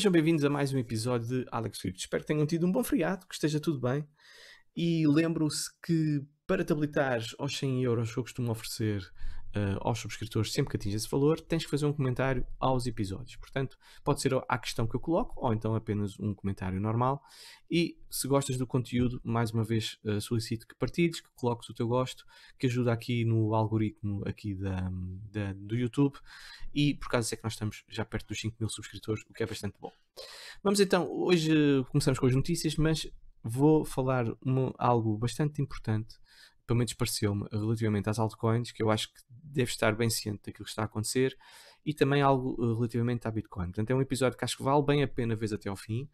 sejam bem-vindos a mais um episódio de Alex Script. Espero que tenham tido um bom feriado, que esteja tudo bem. E lembro-se que para te habilitares aos 100 euros que eu costumo oferecer uh, aos subscritores sempre que atinges esse valor, tens que fazer um comentário aos episódios. Portanto, pode ser à questão que eu coloco ou então apenas um comentário normal. E se gostas do conteúdo, mais uma vez uh, solicito que partilhes, que coloques o teu gosto, que ajuda aqui no algoritmo aqui da, da do YouTube. E por causa é que nós estamos já perto dos 5 mil subscritores, o que é bastante bom. Vamos então, hoje começamos com as notícias, mas vou falar algo bastante importante pelo menos pareceu-me, relativamente às altcoins, que eu acho que deve estar bem ciente daquilo que está a acontecer, e também algo eh, relativamente à Bitcoin. Portanto, é um episódio que acho que vale bem a pena ver até ao fim,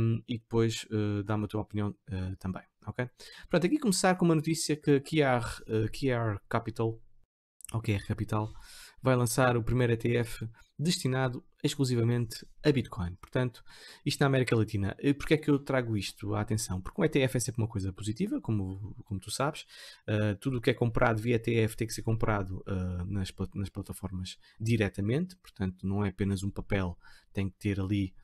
um, e depois uh, dá-me a tua opinião uh, também, ok? Pronto, aqui começar com uma notícia que QR, uh, QR Capital, ou QR é Capital, vai lançar o primeiro ETF destinado exclusivamente a Bitcoin. Portanto, isto na América Latina. E porquê é que eu trago isto à atenção? Porque um ETF é sempre uma coisa positiva, como, como tu sabes. Uh, tudo o que é comprado via ETF tem que ser comprado uh, nas, nas plataformas diretamente. Portanto, não é apenas um papel, tem que ter ali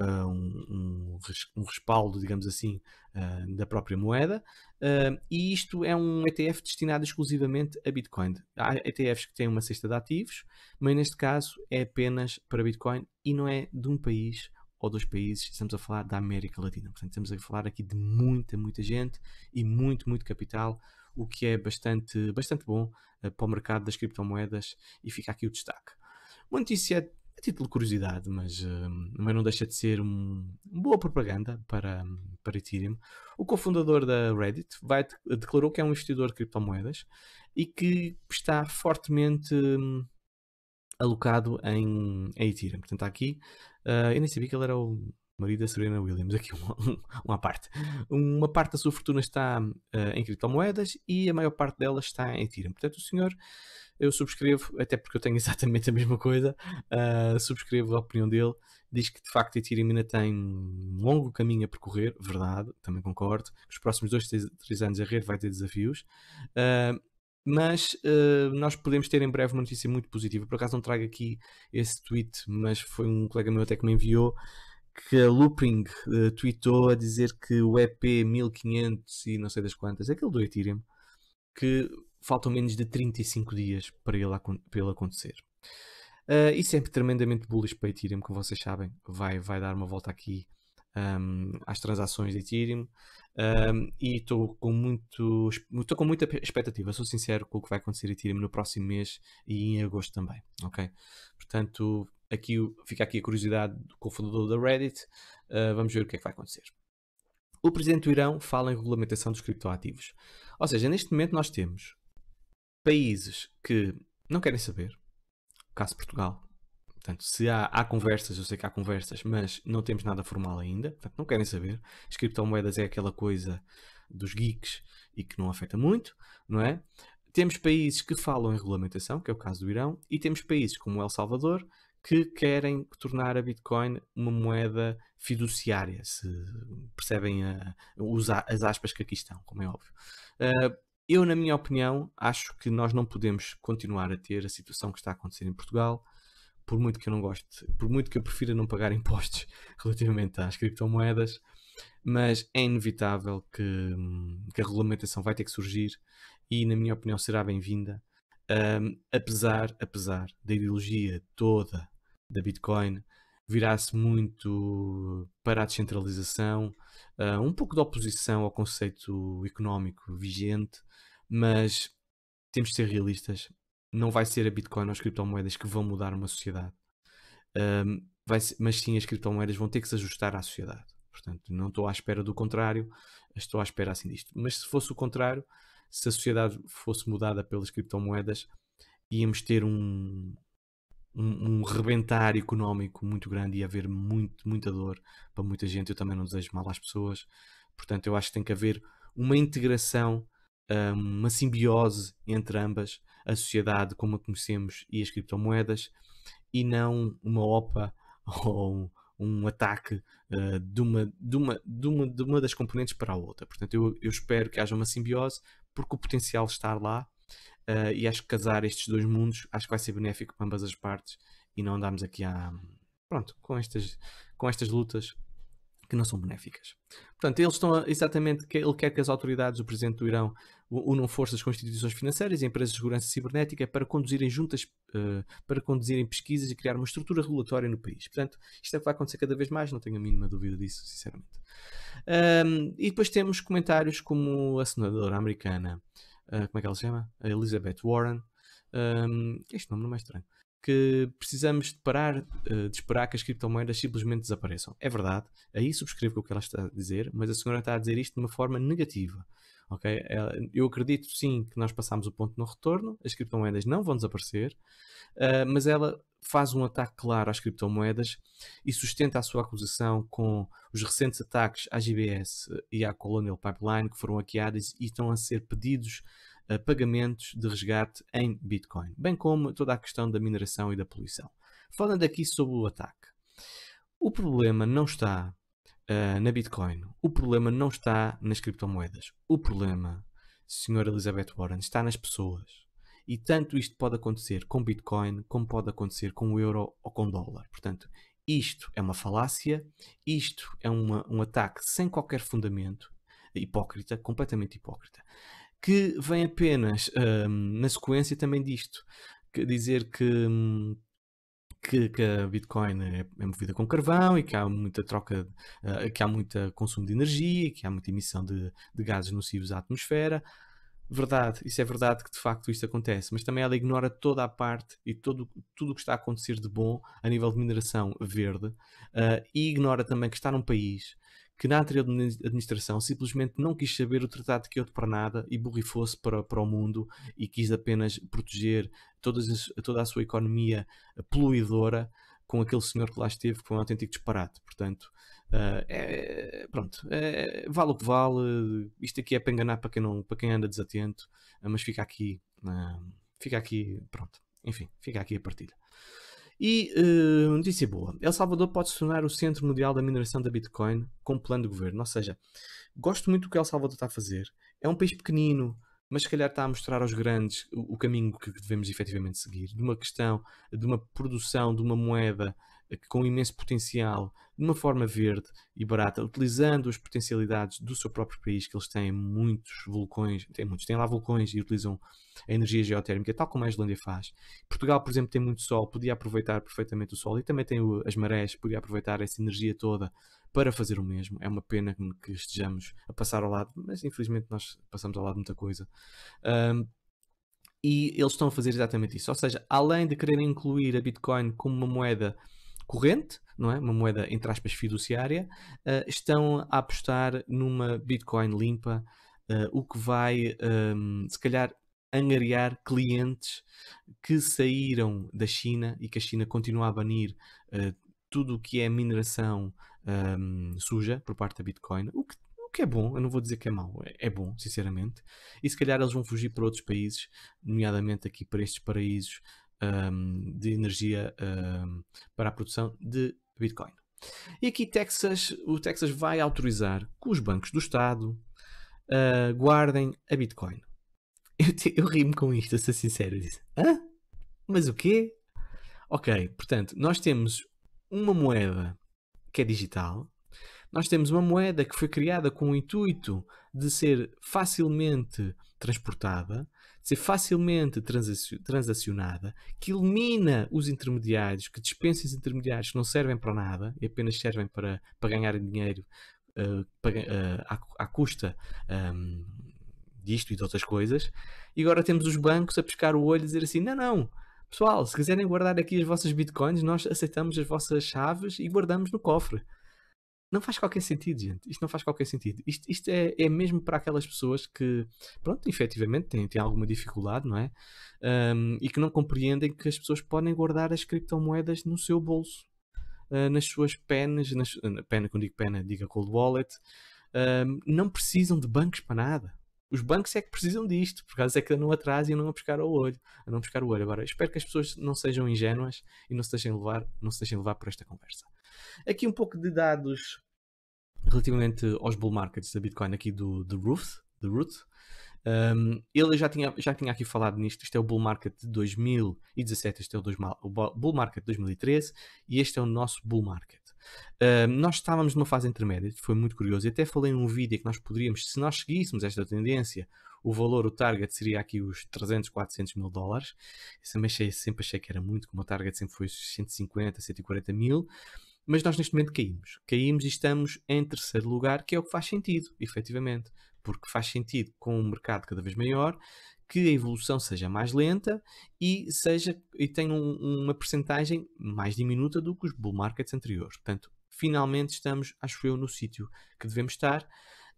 uh, um, um, respaldo, digamos assim, uh, da própria moeda. Ah, e isto é um ETF destinado exclusivamente a Bitcoin. Há ETFs que têm uma cesta de ativos, mas neste caso é apenas para Bitcoin e não é de um país ou dois países, estamos a falar da América Latina. Portanto, estamos a falar aqui de muita, muita gente e muito, muito capital, o que é bastante, bastante bom uh, para o mercado das criptomoedas e fica aqui o destaque. Uma notícia a título de curiosidade, mas, hum, mas não deixa de ser um, uma boa propaganda para, hum, para Ethereum, o cofundador da Reddit vai, declarou que é um investidor de criptomoedas e que está fortemente um, alocado em, em Ethereum. Portanto, aqui, uh, eu nem sabia que ele era o marido da Serena Williams, aqui um, uma parte. Uma parte da sua fortuna está uh, em criptomoedas e a maior parte dela está em Ethereum. Portanto, o senhor, eu subscrevo, até porque eu tenho exatamente a mesma coisa, uh, subscrevo a opinião dele. Diz que de facto Ethereum ainda tem um longo caminho a percorrer, verdade, também concordo. Os próximos 2, 3 anos a rede vai ter desafios. Uh, mas uh, nós podemos ter em breve uma notícia muito positiva. Por acaso não trago aqui esse tweet, mas foi um colega meu até que me enviou que a Looping uh, tweetou a dizer que o EP 1500 e não sei das quantas, aquele do Ethereum, que faltam menos de 35 dias para ele, para ele acontecer. Uh, e sempre tremendamente bullish para Ethereum, como vocês sabem, vai, vai dar uma volta aqui um, ehm, às transações de Ethereum. Um, ehm, e estou com muito estou com muita expectativa, sou sincero com o que vai acontecer em Ethereum no próximo mês e em agosto também, ok? Portanto, aqui, fica aqui a curiosidade do cofundador da Reddit. Uh, vamos ver o que é que vai acontecer. O presidente do Irão fala em regulamentação dos criptoativos. Ou seja, neste momento nós temos países que não querem saber, caso Portugal. Portanto, se há, há, conversas, eu sei que há conversas, mas não temos nada formal ainda, portanto, não querem saber. As criptomoedas é aquela coisa dos geeks e que não afeta muito, não é? Temos países que falam em regulamentação, que é o caso do Irão, e temos países como El Salvador, que querem tornar a Bitcoin uma moeda fiduciária, se percebem a, as aspas que aqui estão, como é óbvio. Uh, eu, na minha opinião, acho que nós não podemos continuar a ter a situação que está a acontecer em Portugal, por muito que eu não goste, por muito que eu prefira não pagar impostos relativamente às criptomoedas, mas é inevitável que, hum, que a regulamentação vai ter que surgir e, na minha opinião, será bem-vinda. Um, ah, apesar, apesar da ideologia toda da Bitcoin virasse muito para a descentralização, uh, um pouco de oposição ao conceito económico vigente, mas temos de ser realistas. Não vai ser a Bitcoin ou as criptomoedas que vão mudar uma sociedade, um, ser, mas sim as criptomoedas vão ter que se ajustar à sociedade. Portanto, não estou à espera do contrário, estou à espera assim disto. Mas se fosse o contrário, se a sociedade fosse mudada pelas criptomoedas, íamos ter um, um, um rebentar económico muito grande e haver muito, muita dor para muita gente. Eu também não desejo mal às pessoas. Portanto, eu acho que tem que haver uma integração, hum, uma simbiose entre ambas, a sociedade como a conhecemos e as criptomoedas, e não uma OPA ou um ataque eh, de, uma, de, uma, de, uma, de uma das componentes para a outra. Portanto, eu, eu espero que haja uma simbiose, porque o potencial está lá Uh, e acho que casar estes dois mundos acho que vai ser benéfico para ambas as partes e não andarmos aqui a pronto com estas com estas lutas que não são benéficas. Portanto, eles estão a, exatamente que ele quer que as autoridades, o presidente do Irão, unam forças com instituições financeiras e empresas de segurança cibernética para conduzirem juntas, uh, para conduzirem pesquisas e criar uma estrutura regulatória no país. Portanto, isto é o que vai acontecer cada vez mais, não tenho a mínima dúvida disso, sinceramente. Um, ah, e depois temos comentários como a senadora americana ah, como é que ela se chama? A Elizabeth Warren. Um, este nome não é mais estranho. Que precisamos de parar uh, de esperar que as criptomoedas simplesmente desapareçam. É verdade, aí subscrevo com o que ela está a dizer, mas a senhora está a dizer isto de uma forma negativa. Okay? Eu acredito sim que nós passamos o ponto no retorno, as criptomoedas não vão desaparecer, uh, mas ela faz um ataque claro às criptomoedas e sustenta a sua acusação com os recentes ataques à GBS eh, e à Colonial Pipeline que foram hackeadas e estão a ser pedidos eh, pagamentos de resgate em Bitcoin, bem como toda a questão da mineração e da poluição. Falando aqui sobre o ataque, o problema não está uh, na Bitcoin, o problema não está nas criptomoedas, o problema, senhora Elizabeth Warren, está nas pessoas e tanto isto pode acontecer com Bitcoin, como pode acontecer com o euro ou com dólar. Portanto, isto é uma falácia, isto é uma, um ataque sem qualquer fundamento, hipócrita, completamente hipócrita, que vem apenas hum, na sequência também disto, que dizer que. Hum, que, que, a Bitcoin é, é, movida com carvão e que há muita troca, uh, que há muito consumo de energia, que há muita emissão de, de gases nocivos à atmosfera verdade, isso é verdade que de facto isto acontece, mas também ela ignora toda a parte e todo, tudo o que está a acontecer de bom a nível de mineração verde uh, e ignora também que está num país que na anterior administração simplesmente não quis saber o Tratado de Kyoto para nada e borrifou-se para, para o mundo e quis apenas proteger todas, toda a sua economia poluidora com aquele senhor que lá esteve, que foi um autêntico disparate. Portanto, Uh, é, pronto, é, vale o que vale. Isto aqui é para enganar para quem, não, para quem anda desatento, ah, mas fica aqui, uh, fica aqui, pronto, enfim, fica aqui a partilha. E uh, notícia boa: El Salvador pode se tornar o centro mundial da mineração da Bitcoin com plano de governo. Ou seja, gosto muito do que El Salvador está a fazer. É um país pequenino, mas se calhar está a mostrar aos grandes o, o caminho que devemos efetivamente seguir. De uma questão, de uma produção, de uma moeda com imenso potencial, de uma forma verde e barata, utilizando as potencialidades do seu próprio país, que eles têm muitos vulcões, têm muitos, têm lá vulcões e utilizam a energia geotérmica, tal como a Islândia faz. Portugal, por exemplo, tem muito sol, podia aproveitar perfeitamente o sol e também tem as marés, podia aproveitar essa energia toda para fazer o mesmo. É uma pena que estejamos a passar ao lado, mas infelizmente nós passamos ao lado de muita coisa. Um, e eles estão a fazer exatamente isso. Ou seja, além de quererem incluir a Bitcoin como uma moeda corrente, não é? uma moeda entre aspas fiduciária, uh, estão a apostar numa Bitcoin limpa, uh, o que vai um, ehm, se calhar angariar clientes que saíram da China e que a China continua a banir uh, tudo o que é mineração um, ehm, suja por parte da Bitcoin, o que que é bom, eu não vou dizer que é mau, é, é, bom, sinceramente. E se calhar eles vão fugir para outros países, nomeadamente aqui para estes paraísos um, de energia um, para a produção de Bitcoin. E aqui Texas, o Texas vai autorizar que os bancos do Estado uh, guardem a Bitcoin. Eu, te, eu rimo com isto, a ser sincero. Eu disse, Hã? Mas o quê? Ok, portanto, nós temos uma moeda que é digital, nós temos uma moeda que foi criada com o intuito de ser facilmente transportada, de ser facilmente transacionada, que elimina os intermediários, que dispensa os intermediários que não servem para nada e apenas servem para, para ganhar dinheiro uh, eh, para, uh, eh, à, à, custa um, ehm, disto e de outras coisas. E agora temos os bancos a pescar o olho e dizer assim: não, não. Pessoal, se quiserem guardar aqui as vossas bitcoins, nós aceitamos as vossas chaves e guardamos no cofre. Não faz qualquer sentido, gente. Isto não faz qualquer sentido. Isto, isto é, é mesmo para aquelas pessoas que, pronto, efetivamente têm, têm alguma dificuldade, não é? Um, e que não compreendem que as pessoas podem guardar as criptomoedas no seu bolso, uh, nas suas penas, nas, na pena, quando digo pena, diga cold wallet. Um, não precisam de bancos para nada. Os bancos é que precisam disto, por causa é que não atrasam e não a buscar olho, a não pescar o olho. Agora, espero que as pessoas não sejam ingênuas e não se deixem levar, não se deixem levar por esta conversa. Aqui um pouco de dados relativamente aos bull markets da Bitcoin aqui do, do Ruth. Do Ruth. Um, ele já tinha, já tinha aqui falado nisto. Este é o bull market de 2017, este é o, dois, o bull market de 2013 e este é o nosso bull market. Um, nós estávamos numa fase intermédia, foi muito curioso. E até falei num vídeo que nós poderíamos, se nós seguíssemos esta tendência, o valor, o target seria aqui os 300, 400 mil dólares. Eu sempre achei, sempre achei que era muito, como o target sempre foi os 150, 140 mil. Mas nós neste momento caímos. Caímos e estamos em terceiro lugar, que é o que faz sentido, efetivamente. Porque faz sentido com um mercado cada vez maior que a evolução seja mais lenta e seja e tenha um, uma percentagem mais diminuta do que os bull markets anteriores. Portanto, finalmente estamos, acho eu, no sítio que devemos estar.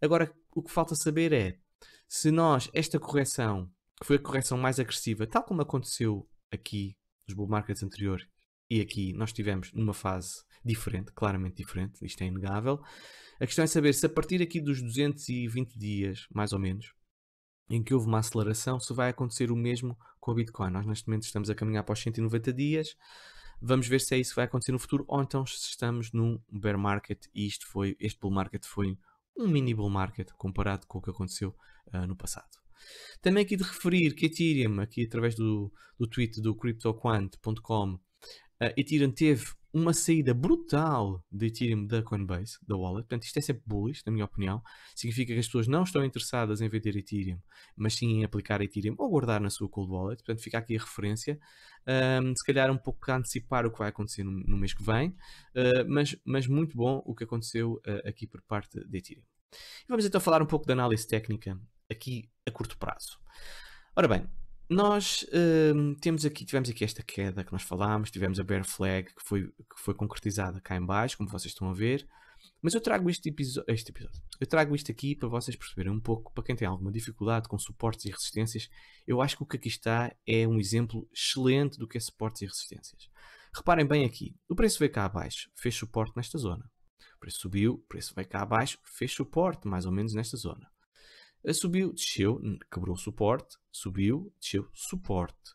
Agora, o que falta saber é se nós, esta correção, que foi a correção mais agressiva, tal como aconteceu aqui nos bull markets anteriores e aqui nós estivemos numa fase diferente, claramente diferente, isto é inegável. A questão é saber se a partir aqui dos 220 dias, mais ou menos, em que houve uma aceleração, se vai acontecer o mesmo com a Bitcoin. Nós neste momento estamos a caminhar para os 190 dias. Vamos ver se é isso que vai acontecer no futuro ou então se estamos num bear market e isto foi, este bull market foi um mini bull market comparado com o que aconteceu uh, no passado. Também aqui de referir que Ethereum, aqui através do, do tweet do CryptoQuant.com, Uh, ah, Ethereum teve uma saída brutal de Ethereum da Coinbase, da wallet. Portanto, isto é sempre bullish, na minha opinião. Significa que as pessoas não estão interessadas em vender Ethereum, mas sim em aplicar Ethereum ou guardar na sua cold wallet. Portanto, fica aqui a referência. Um, se calhar um pouco a antecipar o que vai acontecer no, no mês que vem, uh, mas, mas muito bom o que aconteceu uh, aqui por parte de Ethereum. E vamos então falar um pouco da análise técnica aqui a curto prazo. Ora bem, nós hum, temos aqui, tivemos aqui esta queda que nós falámos, tivemos a bear flag que foi, que foi concretizada cá em baixo, como vocês estão a ver. Mas eu trago este, este episódio, eu trago isto aqui para vocês perceberem um pouco, para quem tem alguma dificuldade com suportes e resistências, eu acho que o que aqui está é um exemplo excelente do que é suportes e resistências. Reparem bem aqui, o preço veio cá abaixo, fez suporte nesta zona. O preço subiu, o preço veio cá abaixo, fez suporte mais ou menos nesta zona subiu, desceu, quebrou suporte, subiu, desceu, suporte.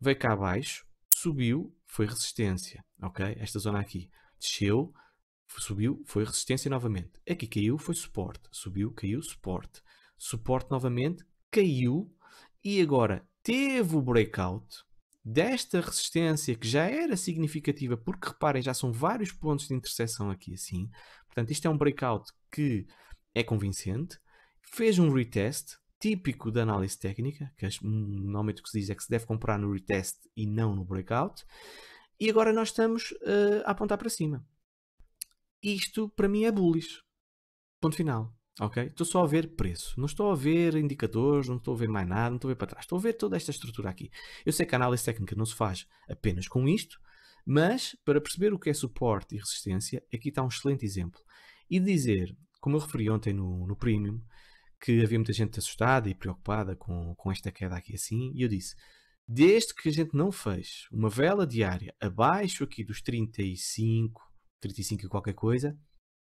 Veio cá abaixo, subiu, foi resistência, ok? Esta zona aqui, desceu, subiu, foi resistência novamente. Aqui caiu, foi suporte, subiu, caiu, suporte. Suporte novamente, caiu e agora teve o breakout desta resistência que já era significativa, porque reparem, já são vários pontos de interseção aqui assim. Portanto, isto é um breakout que é convincente fez um retest, típico da análise técnica, que normalmente o que se diz é que se deve comprar no retest e não no breakout, e agora nós estamos uh, a apontar para cima. Isto para mim é bullish. Ponto final. Ok? Estou só a ver preço. Não estou a ver indicadores, não estou a ver mais nada, não estou a ver para trás. Estou a ver toda esta estrutura aqui. Eu sei que a análise técnica não se faz apenas com isto, mas para perceber o que é suporte e resistência, aqui está um excelente exemplo. E dizer, como eu referi ontem no, no Premium, que havia muita gente assustada e preocupada com, com esta queda aqui assim, e eu disse: desde que a gente não fez uma vela diária abaixo aqui dos 35, 35 e qualquer coisa,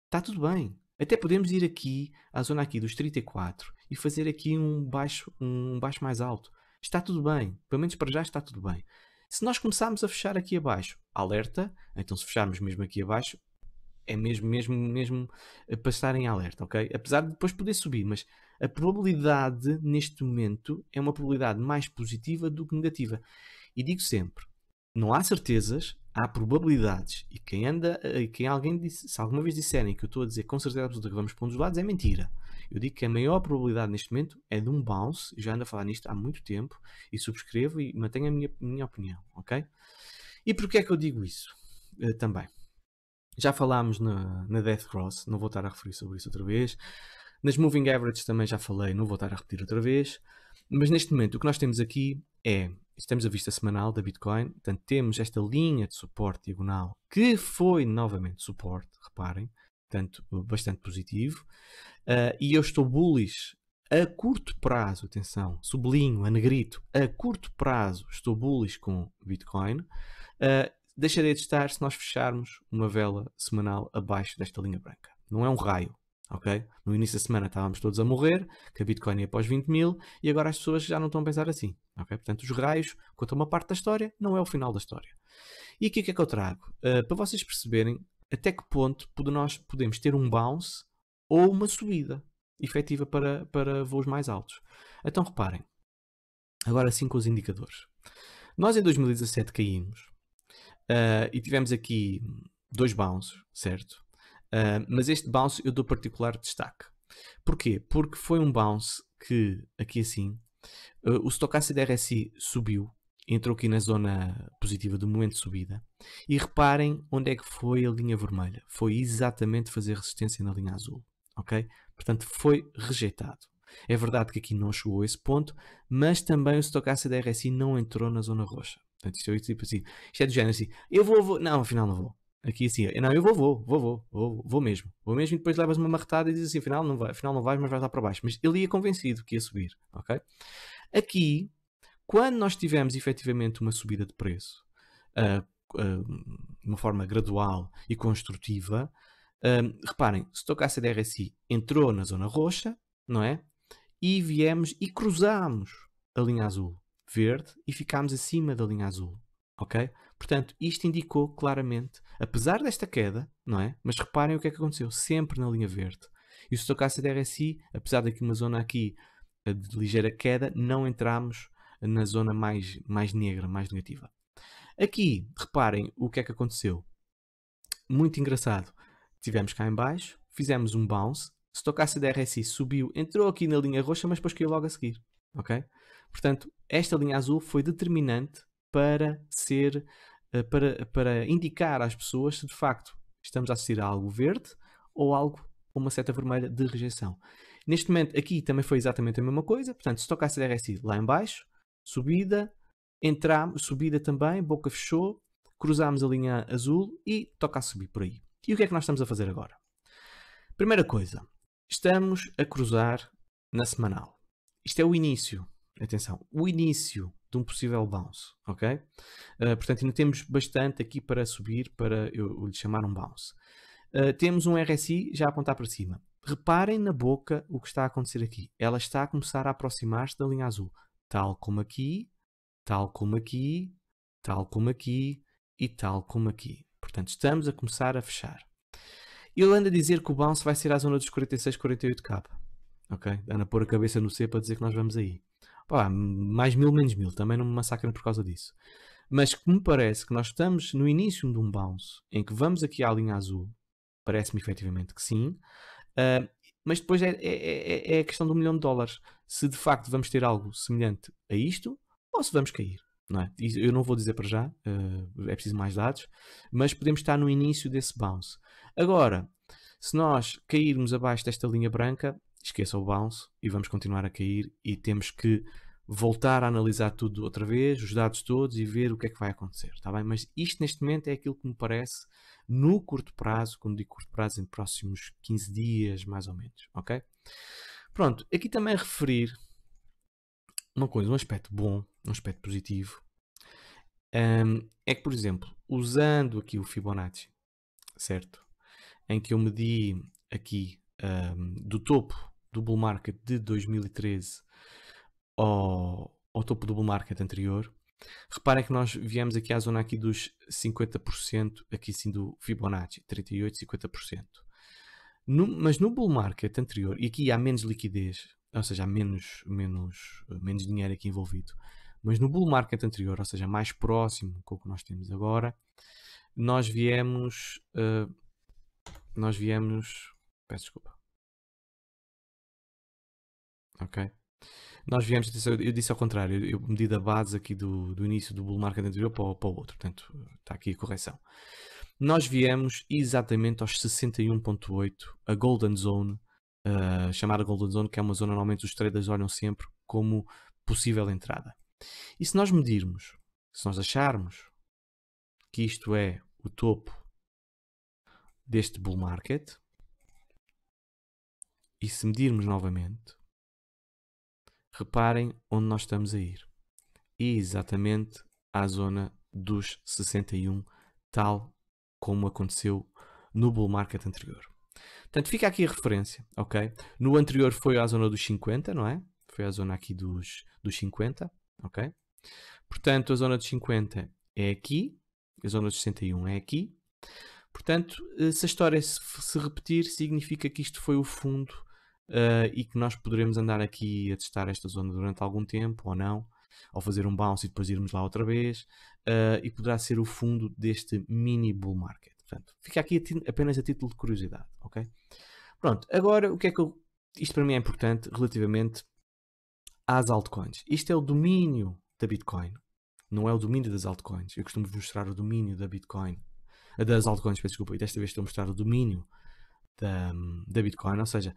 está tudo bem. Até podemos ir aqui à zona aqui dos 34 e fazer aqui um baixo, um baixo mais alto. Está tudo bem, pelo menos para já está tudo bem. Se nós começarmos a fechar aqui abaixo, alerta, então se fecharmos mesmo aqui abaixo, é mesmo, mesmo, mesmo eh, passar em alerta, ok? Apesar de depois poder subir, mas a probabilidade neste momento é uma probabilidade mais positiva do que negativa. E digo sempre, não há certezas, há probabilidades. E quem anda, eh, quem alguém disse, se alguma vez disserem que eu estou a dizer com certeza absoluta que vamos para um dos lados, é mentira. Eu digo que a maior probabilidade neste momento é de um bounce, já ando a falar nisto há muito tempo, e subscrevo e mantenho a minha, minha opinião, ok? E porquê é que eu digo isso uh, também? Já falámos na, na Death Cross, não vou estar a referir sobre isso outra vez. Nas Moving Averages também já falei, não vou estar a repetir outra vez. Mas neste momento o que nós temos aqui é, temos a vista semanal da Bitcoin, portanto temos esta linha de suporte diagonal que foi novamente suporte, reparem, portanto bastante positivo. Uh, e eu estou bullish a curto prazo, atenção, sublinho, a negrito, a curto prazo estou bullish com Bitcoin. Uh, deixarei de estar se nós fecharmos uma vela semanal abaixo desta linha branca. Não é um raio, ok? No início da semana estávamos todos a morrer, que a Bitcoin ia para os 20 mil, e agora as pessoas já não estão a pensar assim, ok? Portanto, os raios contam uma parte da história, não é o final da história. E aqui o que é que eu trago? Uh, para vocês perceberem até que ponto nós podemos ter um bounce ou uma subida efetiva para, para voos mais altos. Então reparem, agora sim com os indicadores. Nós em 2017 caímos uh, e tivemos aqui dois bounces, certo? Uh, mas este bounce eu dou particular destaque. Porquê? Porque foi um bounce que, aqui assim, uh, o Stochastic RSI subiu, entrou aqui na zona positiva do momento de subida. E reparem onde é que foi a linha vermelha. Foi exatamente fazer resistência na linha azul. Ok? Portanto, foi rejeitado. É verdade que aqui não chegou a esse ponto, mas também o Stochastic RSI não entrou na zona roxa. Portanto, isto é tipo assim, isto é do género assim, eu vou, vou, não, afinal não vou. Aqui assim, não, eu vou, vou, vou, vou, vou, mesmo, vou mesmo, e depois levas uma marretada e dizes assim, afinal não, vai, afinal não vais, mas vais lá para baixo. Mas ele ia convencido que ia subir, ok? Aqui, quando nós tivemos efetivamente uma subida de preço, uh, uh, de uma forma gradual e construtiva, uh, reparem, se tocar a DRSI entrou na zona roxa, não é? E viemos e cruzámos a linha azul, verde, e ficámos acima da linha azul, ok? Portanto, isto indicou claramente, apesar desta queda, não é? Mas reparem o que é que aconteceu, sempre na linha verde. E o Stochastic RSI, apesar daqui uma zona aqui eh, de ligeira queda, não entramos na zona mais, mais negra, mais negativa. Aqui, reparem o que é que aconteceu. Muito engraçado. Tivemos cá em baixo, fizemos um bounce, Stochastic RSI subiu, entrou aqui na linha roxa, mas depois caiu logo a seguir. Ok? Portanto, esta linha azul foi determinante para ser eh, para, para indicar às pessoas se de facto estamos a assistir a algo verde ou algo uma seta vermelha de rejeição. Neste momento aqui também foi exatamente a mesma coisa, portanto se tocasse a RSI lá em baixo, subida, entramos, subida também, boca fechou, cruzámos a linha azul e toca a subir por aí. E o que é que nós estamos a fazer agora? Primeira coisa, estamos a cruzar na semanal. Isto é o início, atenção, o início de um possível bounce, ok? Uh, portanto, ainda temos bastante aqui para subir, para eu, lhe chamar um bounce. Uh, temos um RSI já a apontar para cima. Reparem na boca o que está a acontecer aqui. Ela está a começar a aproximar-se da linha azul, tal como aqui, tal como aqui, tal como aqui e tal como aqui. Portanto, estamos a começar a fechar. Ele anda a dizer que o bounce vai ser à zona dos 46, 48k. Ok? Anda a pôr a cabeça no C para dizer que nós vamos aí. Pá, mais mil, menos mil, também não me massacrem por causa disso. Mas que me parece que nós estamos no início de um bounce em que vamos aqui à linha azul, parece-me efetivamente que sim, uh, mas depois é é, é, é, é, a questão do milhão de dólares. Se de facto vamos ter algo semelhante a isto ou se vamos cair. Não é? Eu não vou dizer para já, uh, é preciso mais dados, mas podemos estar no início desse bounce. Agora, se nós cairmos abaixo desta linha branca, esqueça o bounce e vamos continuar a cair e temos que voltar a analisar tudo outra vez, os dados todos e ver o que é que vai acontecer, está bem? Mas isto neste momento é aquilo que me parece no curto prazo, quando digo curto prazo, em próximos 15 dias mais ou menos, ok? Pronto, aqui também referir uma coisa, um aspecto bom, um aspecto positivo, um, é que, por exemplo, usando aqui o Fibonacci, certo? Em que eu medi aqui um, do topo do bull market de 2013 ao, ao topo do bull market anterior, reparem que nós viemos aqui à zona aqui dos 50%, aqui sim do Fibonacci, 38, 50%. No, mas no bull market anterior, e aqui há menos liquidez, ou seja, há menos, menos, menos dinheiro aqui envolvido, mas no bull market anterior, ou seja, mais próximo com o que nós temos agora, nós viemos, uh, nós viemos Peço desculpa. Ok. Nós viemos, eu disse ao contrário, eu medi da base aqui do, do início do bull market anterior para, para o outro, portanto está aqui a correção. Nós viemos exatamente aos 61.8, a Golden Zone, uh, chamada Golden Zone, que é uma zona normalmente os traders olham sempre como possível entrada. E se nós medirmos, se nós acharmos que isto é o topo deste bull market, e se medirmos novamente, reparem onde nós estamos a ir. E exatamente à zona dos 61, tal como aconteceu no bull market anterior. Portanto, fica aqui a referência, ok? No anterior foi à zona dos 50, não é? Foi à zona aqui dos, dos 50, ok? Portanto, a zona dos 50 é aqui, a zona dos 61 é aqui. Portanto, eh, se a história se repetir, significa que isto foi o fundo uh, e que nós poderemos andar aqui a testar esta zona durante algum tempo ou não, ou fazer um bounce e depois irmos lá outra vez, uh, e poderá ser o fundo deste mini bull market. Portanto, fica aqui a apenas a título de curiosidade, ok? Pronto, agora o que é que eu. Isto para mim é importante relativamente às altcoins. Isto é o domínio da Bitcoin, não é o domínio das altcoins. Eu costumo mostrar o domínio da Bitcoin, das altcoins, desculpa, e desta vez estou a mostrar o domínio da, da Bitcoin, ou seja,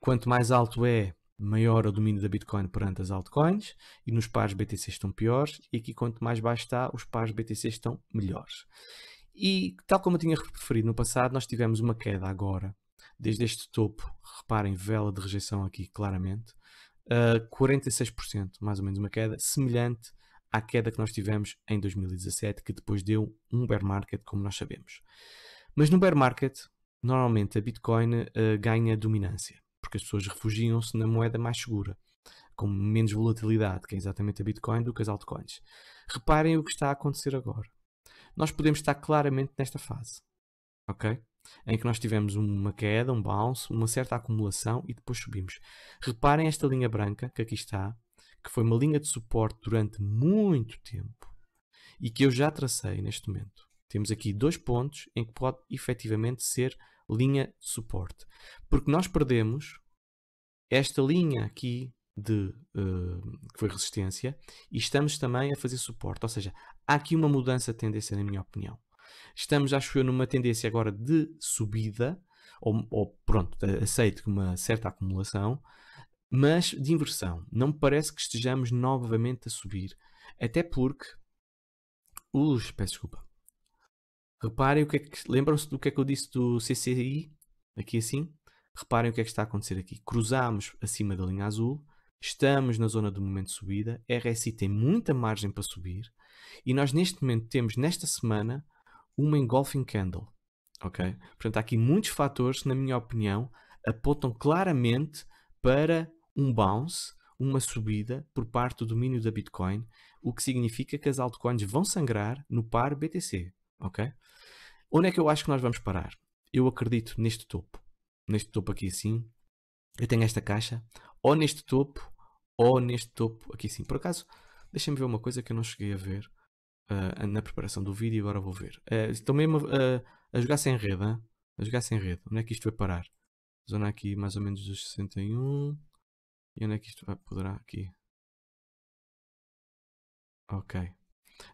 Quanto mais alto é, maior o domínio da Bitcoin perante as altcoins e nos pares BTC estão piores e aqui quanto mais baixo está, os pares BTC estão melhores. E tal como eu tinha referido no passado, nós tivemos uma queda agora, desde este topo, reparem, vela de rejeição aqui claramente, uh, eh, 46%, mais ou menos uma queda, semelhante à queda que nós tivemos em 2017, que depois deu um bear market, como nós sabemos. Mas no bear market, normalmente a Bitcoin uh, ganha dominância porque as pessoas refugiam-se na moeda mais segura, com menos volatilidade, que é exatamente a Bitcoin, do que as altcoins. Reparem o que está a acontecer agora. Nós podemos estar claramente nesta fase, ok? Em que nós tivemos uma queda, um bounce, uma certa acumulação e depois subimos. Reparem esta linha branca que aqui está, que foi uma linha de suporte durante muito tempo e que eu já tracei neste momento. Temos aqui dois pontos em que pode efetivamente ser linha de suporte. Porque nós perdemos esta linha aqui de, uh, que foi resistência e estamos também a fazer suporte. Ou seja, há aqui uma mudança de tendência, na minha opinião. Estamos, acho eu, numa tendência agora de subida, ou, ou pronto, aceito uma certa acumulação, mas de inversão. Não me parece que estejamos novamente a subir. Até porque os, peço desculpa, Reparem o que é que. Lembram-se do que é que eu disse do CCI? Aqui assim? Reparem o que é que está a acontecer aqui. Cruzámos acima da linha azul, estamos na zona do momento de subida, RSI tem muita margem para subir e nós neste momento temos, nesta semana, uma engulfing candle. Ok? Portanto, há aqui muitos fatores, na minha opinião, apontam claramente para um bounce, uma subida por parte do domínio da Bitcoin, o que significa que as altcoins vão sangrar no par BTC ok? Onde é que eu acho que nós vamos parar? Eu acredito neste topo. Neste topo aqui assim. Eu tenho esta caixa. Ou neste topo, ou neste topo aqui assim. Por acaso, deixem-me ver uma coisa que eu não cheguei a ver uh, na preparação do vídeo e agora vou ver. Uh, ah, estou mesmo uh, a jogar sem rede, hein? a jogar sem rede. Onde é que isto vai parar? Zona aqui mais ou menos dos 61. E onde é que isto vai poderá aqui? Ok.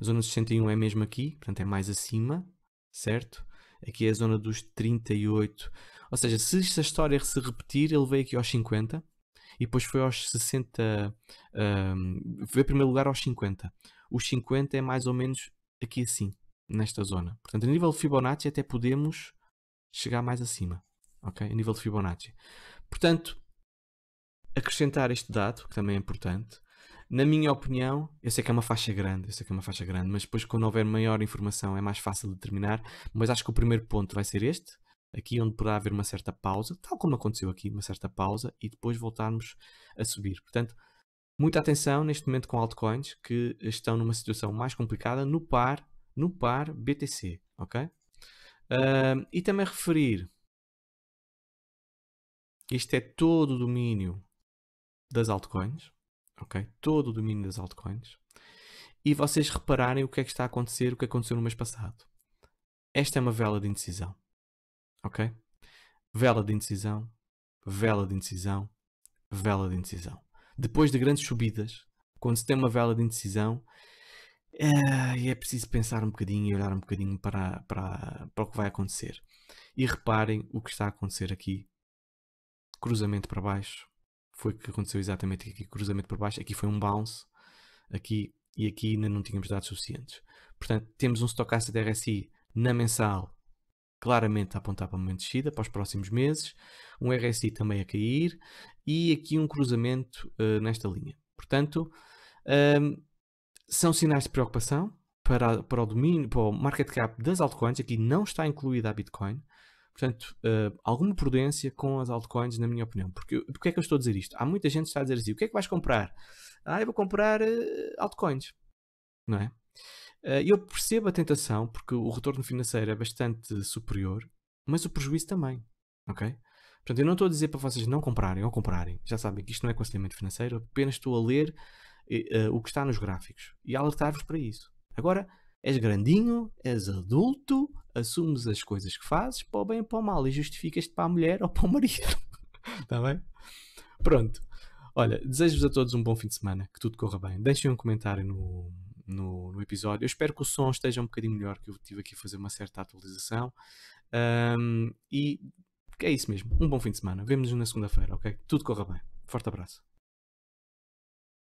A zona dos 61 é mesmo aqui, portanto é mais acima, certo? Aqui é a zona dos 38. Ou seja, se esta história se repetir, ele veio aqui aos 50 e depois foi aos 60. Um, em primeiro lugar aos 50. Os 50 é mais ou menos aqui assim, nesta zona. Portanto, a nível de Fibonacci, até podemos chegar mais acima, ok? A nível de Fibonacci. Portanto, acrescentar este dado, que também é importante, na minha opinião, eu sei que é uma faixa grande, eu sei que é uma faixa grande, mas depois quando houver maior informação é mais fácil de determinar, mas acho que o primeiro ponto vai ser este, aqui onde poderá haver uma certa pausa, tal como aconteceu aqui, uma certa pausa, e depois voltarmos a subir. Portanto, muita atenção neste momento com altcoins que estão numa situação mais complicada no par, no par BTC, ok? e também referir, isto é todo o domínio das altcoins, ok? Todo o domínio das altcoins. E vocês repararem o que é que está a acontecer, o que aconteceu no mês passado. Esta é uma vela de indecisão, ok? Vela de indecisão, vela de indecisão, vela de indecisão. Depois de grandes subidas, quando se tem uma vela de indecisão, é, é preciso pensar um bocadinho e olhar um bocadinho para, para, para o que vai acontecer. E reparem o que está a acontecer aqui. Cruzamento para baixo, foi o que aconteceu exatamente aqui, cruzamento por baixo, aqui foi um bounce, aqui e aqui ainda não tínhamos dados suficientes. Portanto, temos um stochastic RSI na mensal claramente a apontar para uma descida para os próximos meses, um RSI também a cair e aqui um cruzamento uh, nesta linha. Portanto, um, ehm, são sinais de preocupação para, para o domínio, para o market cap das altcoins, aqui não está incluída a Bitcoin, Portanto, uh, alguma prudência com as altcoins, na minha opinião. Porque, porque é que eu estou a dizer isto? Há muita gente que está a dizer assim: o que é que vais comprar? Ah, eu vou comprar uh, altcoins. Não é? Uh, eu percebo a tentação, porque o retorno financeiro é bastante superior, mas o prejuízo também. Ok? Portanto, eu não estou a dizer para vocês não comprarem ou comprarem. Já sabem que isto não é aconselhamento financeiro, apenas estou a ler o que está nos gráficos e alertar-vos para isso. Agora, és grandinho, és adulto, assumes as coisas que fazes para o bem ou para o mal e justificas-te para a mulher ou para o marido. Está bem? Pronto. Olha, desejo-vos a todos um bom fim de semana, que tudo corra bem. Deixem um comentário no, no, no, episódio. Eu espero que o som esteja um bocadinho melhor, que eu tive aqui a fazer uma certa atualização. Um, e é isso mesmo. Um bom fim de semana. Vemo-nos na segunda-feira, ok? Tudo corra bem. Forte abraço.